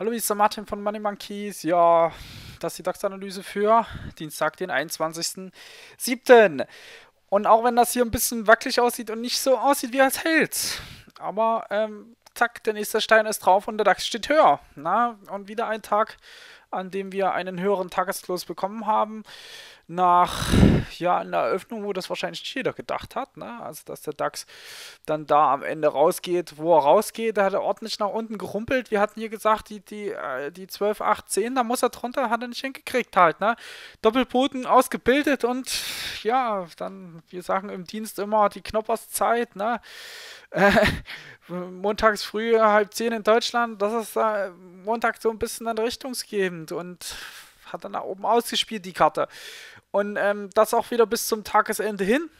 Hallo, hier ist der Martin von Money Monkeys. Ja, das ist die DAX-Analyse für Dienstag, den 21.07. Und auch wenn das hier ein bisschen wackelig aussieht und nicht so aussieht, wie er es hält. Aber ähm, zack, der nächste Stein ist drauf und der DAX steht höher. Na, und wieder ein Tag an dem wir einen höheren Tagesclose bekommen haben. Nach ja, einer Eröffnung, wo das wahrscheinlich jeder gedacht hat. Ne? Also, dass der DAX dann da am Ende rausgeht, wo er rausgeht. Da hat er ordentlich nach unten gerumpelt. Wir hatten hier gesagt, die, die, äh, die 12, 8, 10, da muss er drunter, hat er nicht hingekriegt halt. Ne? Doppelboden ausgebildet und ja, dann, wir sagen im Dienst immer die Knopperszeit. Ne? Äh, montags früh halb zehn in Deutschland, das ist äh, Montag so ein bisschen dann Richtungsgeben spannend und hat dann da oben ausgespielt, die Karte. Und ähm, das auch wieder bis zum Tagesende hin.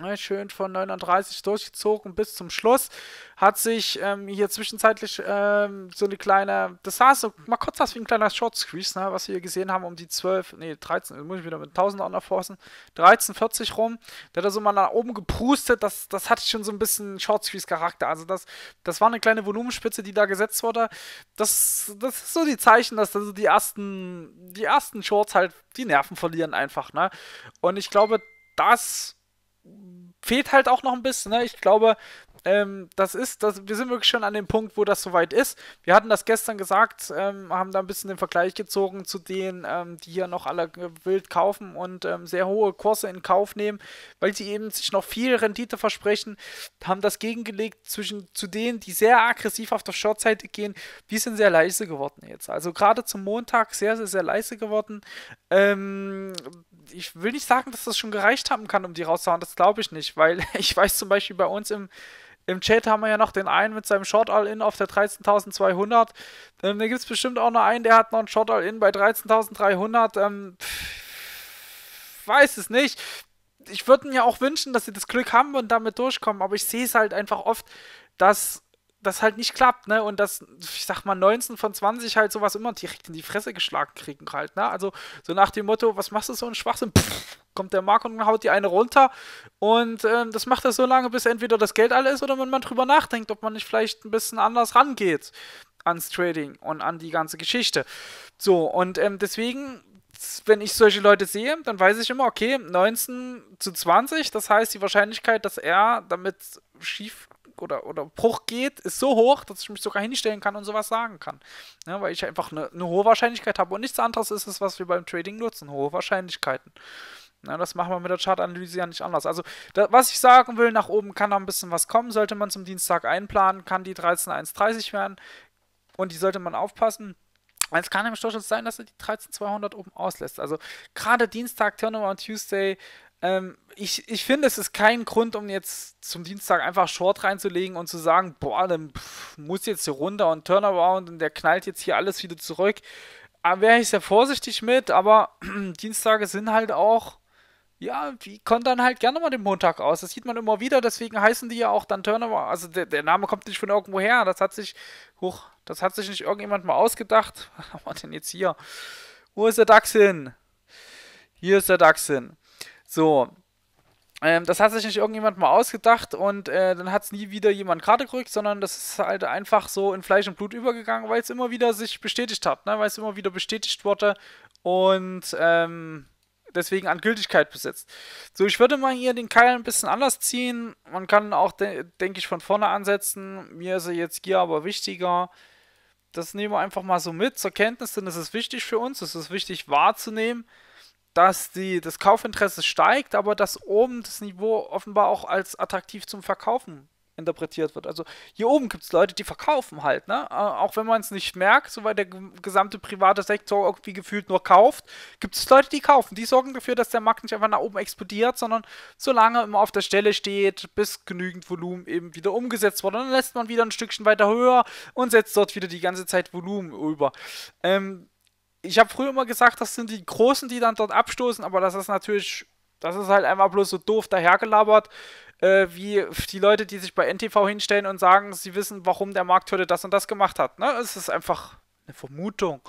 Ne, schön von 39 durchgezogen bis zum Schluss. Hat sich ähm, hier zwischenzeitlich ähm, so eine kleine, das sah so mal kurz aus wie ein kleiner Short Squeeze, ne, was wir hier gesehen haben, um die 12, nee, 13, muss ich wieder mit 1000 auch noch forcen, 13,40 rum. Da hat er so mal nach oben geprustet, das, das hatte schon so ein bisschen Short Squeeze Charakter. Also das, das war eine kleine Volumenspitze, die da gesetzt wurde. Das, das ist so die Zeichen, dass also die ersten, die ersten Shorts halt die Nerven verlieren einfach, ne. Und ich glaube, das fehlt halt auch noch ein bisschen. Ne? Ich glaube, ähm, das ist, das, wir sind wirklich schon an dem Punkt, wo das soweit ist. Wir hatten das gestern gesagt, ähm, haben da ein bisschen den Vergleich gezogen zu denen, ähm, die hier noch alle wild kaufen und ähm, sehr hohe Kurse in Kauf nehmen, weil sie eben sich noch viel Rendite versprechen, haben das gegengelegt zwischen zu denen, die sehr aggressiv auf der Shortseite gehen, die sind sehr leise geworden jetzt. Also gerade zum Montag sehr, sehr, sehr leise geworden. Ähm, ich will nicht sagen, dass das schon gereicht haben kann, um die rauszuhauen. Das glaube ich nicht, weil ich weiß zum Beispiel bei uns im, im Chat haben wir ja noch den einen mit seinem Short All-In auf der 13.200. Ähm, da gibt es bestimmt auch noch einen, der hat noch einen Short All-In bei 13.300. Ähm, weiß es nicht. Ich würde mir auch wünschen, dass sie das Glück haben und damit durchkommen, aber ich sehe es halt einfach oft, dass das halt nicht klappt, ne? Und dass, ich sag mal, 19 von 20 halt sowas immer direkt in die Fresse geschlagen kriegen halt, ne? Also so nach dem Motto, was machst du so ein Schwachsinn? Pff, kommt der Markt und haut die eine runter. Und ähm, das macht er so lange, bis entweder das Geld alle ist oder wenn man drüber nachdenkt, ob man nicht vielleicht ein bisschen anders rangeht ans Trading und an die ganze Geschichte. So, und ähm, deswegen wenn ich solche Leute sehe, dann weiß ich immer, okay, 19 zu 20, das heißt die Wahrscheinlichkeit, dass er damit schief oder, oder Bruch geht, ist so hoch, dass ich mich sogar hinstellen kann und sowas sagen kann. Ja, weil ich einfach eine, eine hohe Wahrscheinlichkeit habe. Und nichts anderes ist es, was wir beim Trading nutzen, hohe Wahrscheinlichkeiten. Na, das machen wir mit der Chartanalyse ja nicht anders. Also, da, was ich sagen will, nach oben kann noch ein bisschen was kommen. Sollte man zum Dienstag einplanen, kann die 13.130 werden. Und die sollte man aufpassen. Es kann nämlich durchaus sein, dass er die 13200 oben auslässt. Also gerade Dienstag, Turnover und Tuesday ähm, ich, ich finde, es ist kein Grund, um jetzt zum Dienstag einfach Short reinzulegen und zu sagen, boah, dann pff, muss jetzt hier runter und Turnaround und der knallt jetzt hier alles wieder zurück. Da Wäre ich sehr vorsichtig mit, aber Dienstage sind halt auch, ja, die dann halt gerne mal den Montag aus. Das sieht man immer wieder, deswegen heißen die ja auch dann Turnaround. Also der, der Name kommt nicht von irgendwo her. Das hat sich, hoch, das hat sich nicht irgendjemand mal ausgedacht. Was haben wir denn jetzt hier? Wo ist der DAX hin? Hier ist der DAX hin. So. Ähm, das hat sich nicht irgendjemand mal ausgedacht und äh, dann hat es nie wieder jemand gerade gerückt, sondern das ist halt einfach so in Fleisch und Blut übergegangen, weil es immer wieder sich bestätigt hat, ne? weil es immer wieder bestätigt wurde und ähm, deswegen an Gültigkeit besitzt. So, ich würde mal hier den Keil ein bisschen anders ziehen. Man kann auch, de denke ich, von vorne ansetzen. Mir ist er jetzt hier aber wichtiger. Das nehmen wir einfach mal so mit zur Kenntnis, denn es ist wichtig für uns, es ist wichtig wahrzunehmen dass die, das Kaufinteresse steigt, aber dass oben das Niveau offenbar auch als attraktiv zum Verkaufen interpretiert wird. Also hier oben gibt es Leute, die verkaufen halt, ne? Äh, auch wenn man es nicht merkt, so weil der gesamte private Sektor irgendwie gefühlt nur kauft, gibt es Leute, die kaufen. Die sorgen dafür, dass der Markt nicht einfach nach oben explodiert, sondern solange immer auf der Stelle steht, bis genügend Volumen eben wieder umgesetzt wurde. Dann lässt man wieder ein Stückchen weiter höher und setzt dort wieder die ganze Zeit Volumen über. Ähm, ich habe früher immer gesagt, das sind die Großen, die dann dort abstoßen, aber das ist natürlich, das ist halt einfach bloß so doof dahergelabert, äh, wie die Leute, die sich bei NTV hinstellen und sagen, sie wissen, warum der Markt heute das und das gemacht hat. Ne? Es ist einfach eine Vermutung.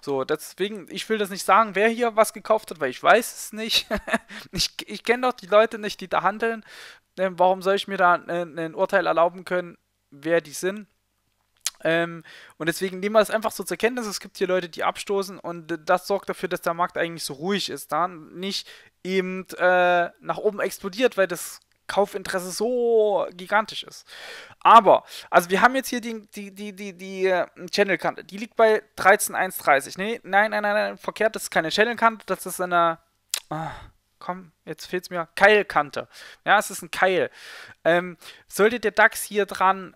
So, deswegen, ich will das nicht sagen, wer hier was gekauft hat, weil ich weiß es nicht. ich ich kenne doch die Leute nicht, die da handeln. Ähm, warum soll ich mir da ein, äh, ein Urteil erlauben können, wer die sind? Ähm, und deswegen nehmen wir es einfach so zur Kenntnis, es gibt hier Leute, die abstoßen und das sorgt dafür, dass der Markt eigentlich so ruhig ist, da nicht eben äh, nach oben explodiert, weil das Kaufinteresse so gigantisch ist. Aber, also wir haben jetzt hier die, die, die, die, die äh, Channelkante, die liegt bei 13,130. Nee, nein, nein, nein, nein, verkehrt, das ist keine Channelkante, das ist eine... Ah komm, jetzt fehlt es mir, Keilkante. Ja, es ist ein Keil. Ähm, sollte der DAX hier dran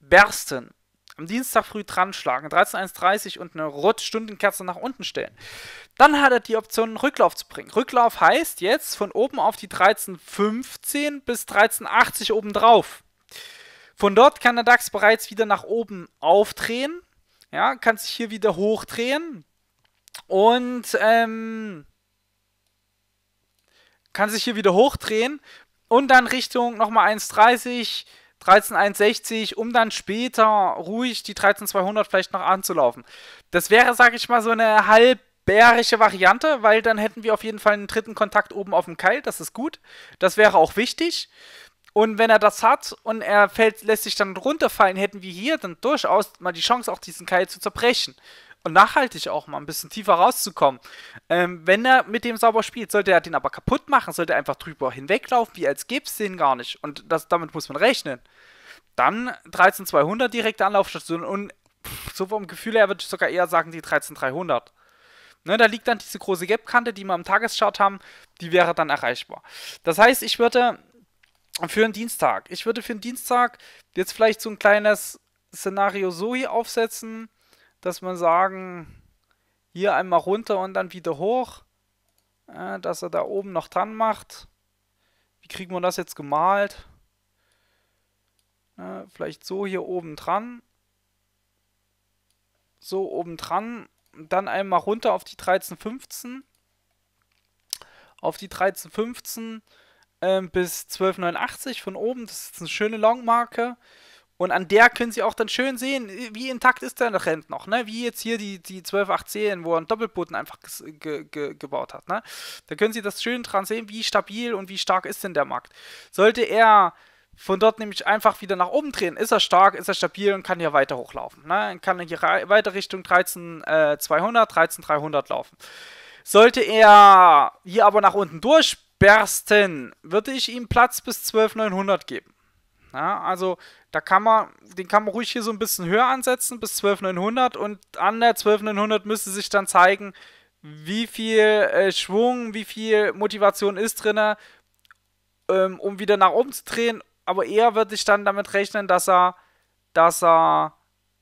bersten, am Dienstag früh dran schlagen, 13.1.30 und eine Rot-Stundenkerze nach unten stellen. Dann hat er die Option, einen Rücklauf zu bringen. Rücklauf heißt jetzt von oben auf die 13.15 bis 13.80 obendrauf. Von dort kann der DAX bereits wieder nach oben aufdrehen, ja, kann sich hier wieder hochdrehen und ähm, kann sich hier wieder hochdrehen und dann Richtung nochmal 1,30 13,160, um dann später ruhig die 13,200 vielleicht noch anzulaufen. Das wäre, sage ich mal, so eine halb Variante, weil dann hätten wir auf jeden Fall einen dritten Kontakt oben auf dem Keil, das ist gut. Das wäre auch wichtig. Und wenn er das hat und er fällt, lässt sich dann runterfallen, hätten wir hier dann durchaus mal die Chance, auch diesen Keil zu zerbrechen und nachhaltig auch mal ein bisschen tiefer rauszukommen. Ähm, wenn er mit dem sauber spielt, sollte er den aber kaputt machen, sollte er einfach drüber hinweglaufen, wie als gäbe es den gar nicht. Und das, damit muss man rechnen. Dann 13200 direkte Anlaufstation und pff, so vom Gefühl her würde ich sogar eher sagen, die 13300. Ne, da liegt dann diese große Gap-Kante, die wir am Tageschart haben, die wäre dann erreichbar. Das heißt, ich würde für einen Dienstag, ich würde für einen Dienstag jetzt vielleicht so ein kleines Szenario so hier aufsetzen, dass man sagen, hier einmal runter und dann wieder hoch, äh, dass er da oben noch dran macht. Wie kriegen wir das jetzt gemalt? Äh, vielleicht so hier oben dran. So oben dran. Dann einmal runter auf die 1315. Auf die 1315 äh, bis 1289 von oben. Das ist eine schöne Longmarke. marke und an der können Sie auch dann schön sehen, wie intakt ist der Rent noch, ne? Wie jetzt hier die, die 12.8.10, wo er einen Doppelboden einfach ge ge gebaut hat, ne? Da können Sie das schön dran sehen, wie stabil und wie stark ist denn der Markt. Sollte er von dort nämlich einfach wieder nach oben drehen, ist er stark, ist er stabil und kann hier weiter hochlaufen, ne? Kann hier weiter Richtung 13.200, äh, 13.300 laufen. Sollte er hier aber nach unten durchbersten, würde ich ihm Platz bis 12.900 geben. Ja, also da kann man, den kann man ruhig hier so ein bisschen höher ansetzen bis 12.900 und an der 12.900 müsste sich dann zeigen, wie viel äh, Schwung, wie viel Motivation ist drin, ähm, um wieder nach oben zu drehen. Aber eher würde ich dann damit rechnen, dass er, dass er,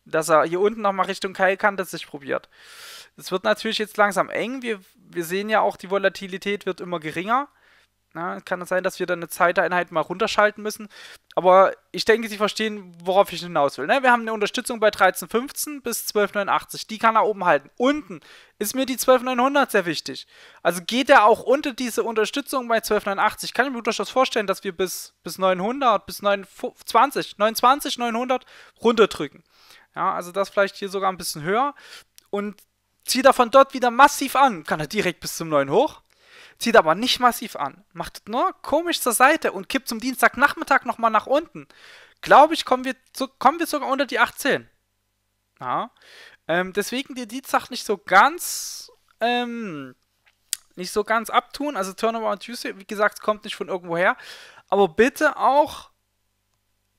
dass er hier unten nochmal Richtung Keilkante sich probiert. Es wird natürlich jetzt langsam eng. Wir, wir sehen ja auch, die Volatilität wird immer geringer. Na, kann es das sein, dass wir dann eine Zeiteinheit mal runterschalten müssen. Aber ich denke, Sie verstehen, worauf ich hinaus will. Ne? Wir haben eine Unterstützung bei 1315 bis 1289. Die kann er oben halten. Unten ist mir die 12900 sehr wichtig. Also geht er auch unter diese Unterstützung bei 1289. Kann ich mir durchaus vorstellen, dass wir bis, bis 900, bis 920, 29, 900 runterdrücken. Ja, also das vielleicht hier sogar ein bisschen höher. Und zieht er von dort wieder massiv an. Kann er direkt bis zum 9 hoch zieht aber nicht massiv an, macht nur komisch zur Seite und kippt zum Dienstagnachmittag nochmal nach unten. Glaube ich, kommen wir, zu, kommen wir sogar unter die 18. Ja. Ähm, deswegen die Dienstag nicht so ganz ähm, nicht so ganz abtun. Also Turnover on Tuesday, wie gesagt, kommt nicht von irgendwo her. Aber bitte auch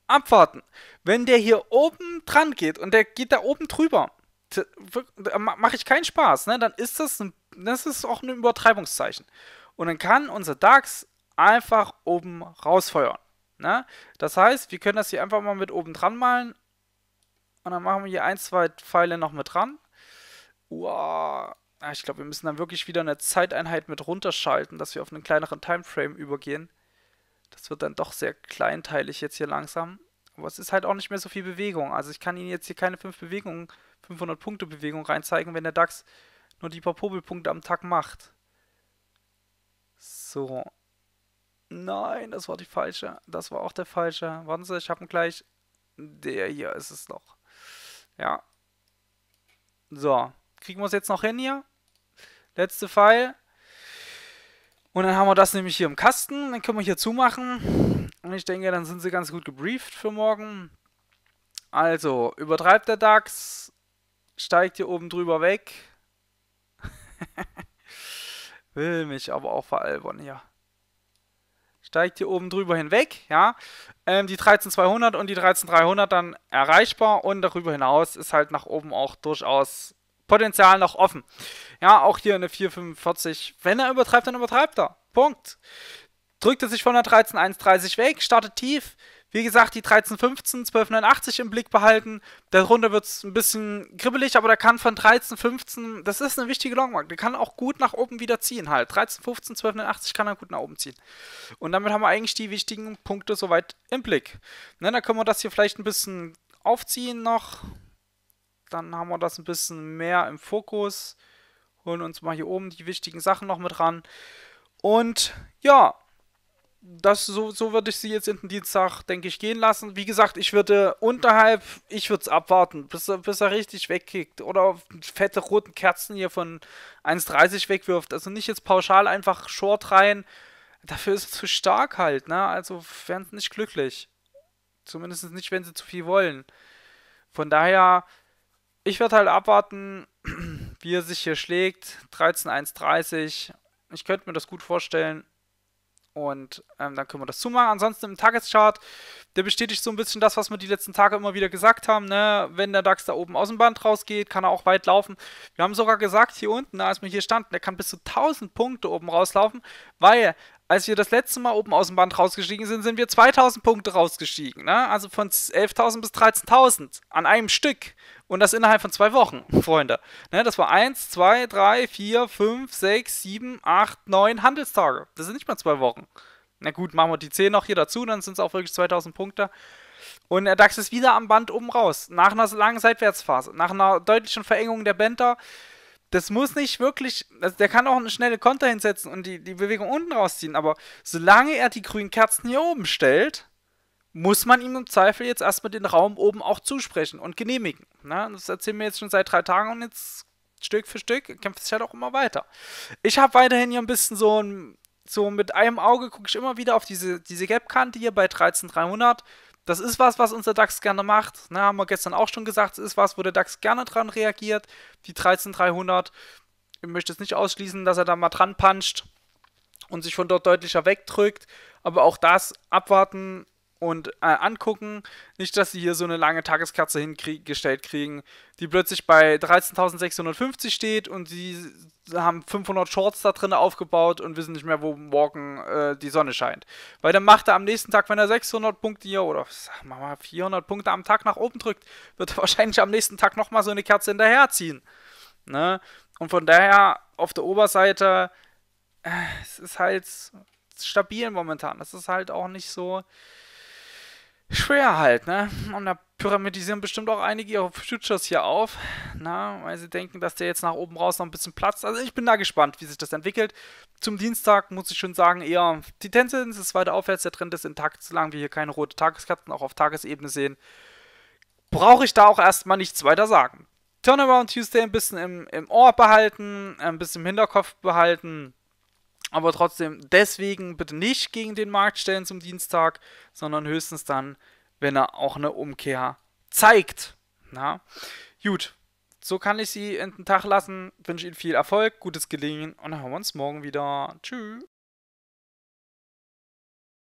abwarten. Wenn der hier oben dran geht und der geht da oben drüber, mache ich keinen Spaß, ne? dann ist das, ein, das ist auch ein Übertreibungszeichen. Und dann kann unser DAX einfach oben rausfeuern. Ne? Das heißt, wir können das hier einfach mal mit oben dran malen. Und dann machen wir hier ein, zwei Pfeile noch mit dran. Wow. Ah, ich glaube, wir müssen dann wirklich wieder eine Zeiteinheit mit runterschalten, dass wir auf einen kleineren Timeframe übergehen. Das wird dann doch sehr kleinteilig jetzt hier langsam. Aber es ist halt auch nicht mehr so viel Bewegung. Also ich kann Ihnen jetzt hier keine 5 Bewegungen, 500 Punkte Bewegung reinzeigen, wenn der DAX nur die paar Popelpunkte am Tag macht. So. Nein, das war die falsche. Das war auch der falsche. Warten Sie, ich habe ihn gleich. Der hier ist es noch. Ja. So. Kriegen wir es jetzt noch hin hier? Letzte Pfeil. Und dann haben wir das nämlich hier im Kasten. Dann können wir hier zumachen. Und ich denke, dann sind sie ganz gut gebrieft für morgen. Also, übertreibt der DAX, steigt hier oben drüber weg. Will mich aber auch veralbern hier. Steigt hier oben drüber hinweg, ja. Ähm, die 13200 und die 13300 dann erreichbar und darüber hinaus ist halt nach oben auch durchaus Potenzial noch offen. Ja, auch hier eine 445. Wenn er übertreibt, dann übertreibt er. Punkt drückt er sich von der 13.1.30 weg, startet tief. Wie gesagt, die 13.15, 12.89 im Blick behalten. Darunter wird es ein bisschen kribbelig, aber der kann von 13.15, das ist eine wichtige Longmark, der kann auch gut nach oben wieder ziehen halt. 13.15, 12.89 kann er gut nach oben ziehen. Und damit haben wir eigentlich die wichtigen Punkte soweit im Blick. Ne, dann können wir das hier vielleicht ein bisschen aufziehen noch. Dann haben wir das ein bisschen mehr im Fokus. Holen uns mal hier oben die wichtigen Sachen noch mit ran. Und ja, das, so, so würde ich sie jetzt in den Dienstag, denke ich, gehen lassen. Wie gesagt, ich würde unterhalb, ich würde es abwarten, bis er, bis er richtig wegkickt. Oder fette roten Kerzen hier von 1,30 wegwirft. Also nicht jetzt pauschal einfach Short rein. Dafür ist es zu stark halt, ne? Also wären sie nicht glücklich. Zumindest nicht, wenn sie zu viel wollen. Von daher, ich werde halt abwarten, wie er sich hier schlägt. 13,1,30. Ich könnte mir das gut vorstellen. Und ähm, dann können wir das zumachen. Ansonsten im Tageschart, der bestätigt so ein bisschen das, was wir die letzten Tage immer wieder gesagt haben. Ne? Wenn der DAX da oben aus dem Band rausgeht, kann er auch weit laufen. Wir haben sogar gesagt, hier unten, als wir hier standen, der kann bis zu 1000 Punkte oben rauslaufen, weil als wir das letzte Mal oben aus dem Band rausgestiegen sind, sind wir 2000 Punkte rausgestiegen. Ne? Also von 11.000 bis 13.000 an einem Stück. Und das innerhalb von zwei Wochen, Freunde. Ne? Das war 1, 2, 3, 4, 5, 6, 7, 8, 9 Handelstage. Das sind nicht mal zwei Wochen. Na gut, machen wir die 10 noch hier dazu, dann sind es auch wirklich 2000 Punkte. Und der äh, DAX ist wieder am Band oben raus. Nach einer langen Seitwärtsphase, nach einer deutlichen Verengung der Bänder das muss nicht wirklich, also der kann auch eine schnelle Konter hinsetzen und die, die Bewegung unten rausziehen, aber solange er die grünen Kerzen hier oben stellt, muss man ihm im Zweifel jetzt erstmal den Raum oben auch zusprechen und genehmigen. Ne? Das erzählen wir jetzt schon seit drei Tagen und jetzt Stück für Stück kämpft es halt auch immer weiter. Ich habe weiterhin hier ein bisschen so ein, so mit einem Auge gucke ich immer wieder auf diese, diese Gap-Kante hier bei 13300 das ist was, was unser DAX gerne macht. Na, ne, haben wir gestern auch schon gesagt, es ist was, wo der DAX gerne dran reagiert. Die 13300, ich möchte es nicht ausschließen, dass er da mal dran puncht und sich von dort deutlicher wegdrückt. Aber auch das abwarten, und äh, angucken. Nicht, dass sie hier so eine lange Tageskerze hingestellt kriegen, die plötzlich bei 13.650 steht und sie haben 500 Shorts da drin aufgebaut und wissen nicht mehr, wo morgen äh, die Sonne scheint. Weil dann macht er am nächsten Tag, wenn er 600 Punkte hier oder sagen mal 400 Punkte am Tag nach oben drückt, wird er wahrscheinlich am nächsten Tag nochmal so eine Kerze hinterherziehen. Ne? Und von daher auf der Oberseite, äh, es ist halt stabil momentan. Das ist halt auch nicht so schwer halt, ne? Und da pyramidisieren bestimmt auch einige ihre Futures hier auf, na, ne? weil sie denken, dass der jetzt nach oben raus noch ein bisschen platzt. Also ich bin da gespannt, wie sich das entwickelt. Zum Dienstag muss ich schon sagen, eher die Tendenz ist weiter aufwärts, der Trend ist intakt, solange wir hier keine rote Tageskarten auch auf Tagesebene sehen. Brauche ich da auch erstmal nichts weiter sagen. Turnaround Tuesday ein bisschen im, im Ohr behalten, ein bisschen im Hinterkopf behalten. Aber trotzdem, deswegen bitte nicht gegen den Markt stellen zum Dienstag, sondern höchstens dann, wenn er auch eine Umkehr zeigt. Na? Gut, so kann ich Sie in den Tag lassen. Wünsche Ihnen viel Erfolg, gutes Gelingen und dann hören wir uns morgen wieder. Tschüss.